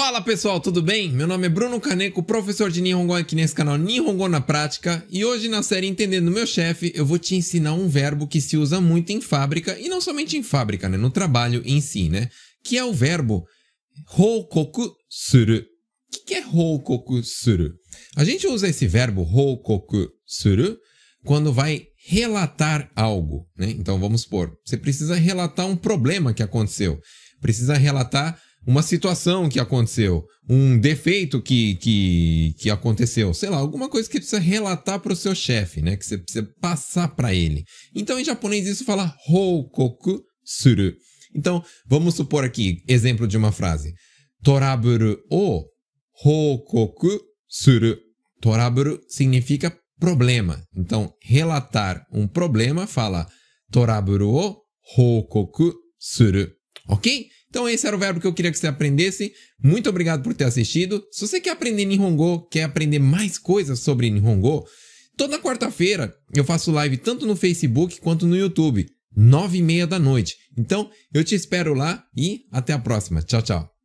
Fala pessoal, tudo bem? Meu nome é Bruno Caneco, professor de Nihongo aqui nesse canal Nihongo na Prática e hoje na série Entendendo Meu Chefe eu vou te ensinar um verbo que se usa muito em fábrica e não somente em fábrica, né? no trabalho em si, né? que é o verbo houkoku suru. O que, é houkoku suru? A gente usa esse verbo houkoku suru quando vai relatar algo. Né? Então vamos supor, você precisa relatar um problema que aconteceu, precisa relatar uma situação que aconteceu, um defeito que, que, que aconteceu, sei lá, alguma coisa que precisa relatar para o seu chefe, né? Que você precisa passar para ele. Então, em japonês, isso fala hokoku suru. Então, vamos supor aqui, exemplo de uma frase. Toraburu o hokoku suru. Toraburu significa problema. Então, relatar um problema fala toraburu o hokoku suru. Ok? Então esse era o verbo que eu queria que você aprendesse. Muito obrigado por ter assistido. Se você quer aprender Nihongo, quer aprender mais coisas sobre Nihongo, toda quarta-feira eu faço live tanto no Facebook quanto no YouTube, nove e meia da noite. Então eu te espero lá e até a próxima. Tchau, tchau.